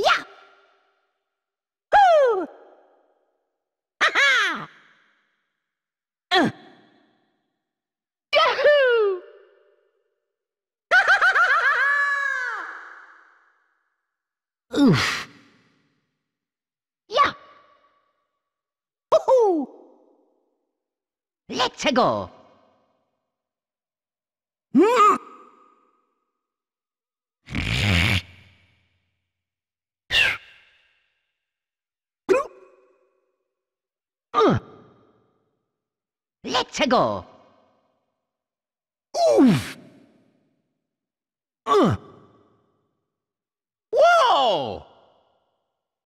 Yeah! Woo! Ha ha! Uh. Yahoo! Ha ha ha ha! Oof! Yeah! Woohoo! Let's go! Let's go. Oof. Uh. Whoa!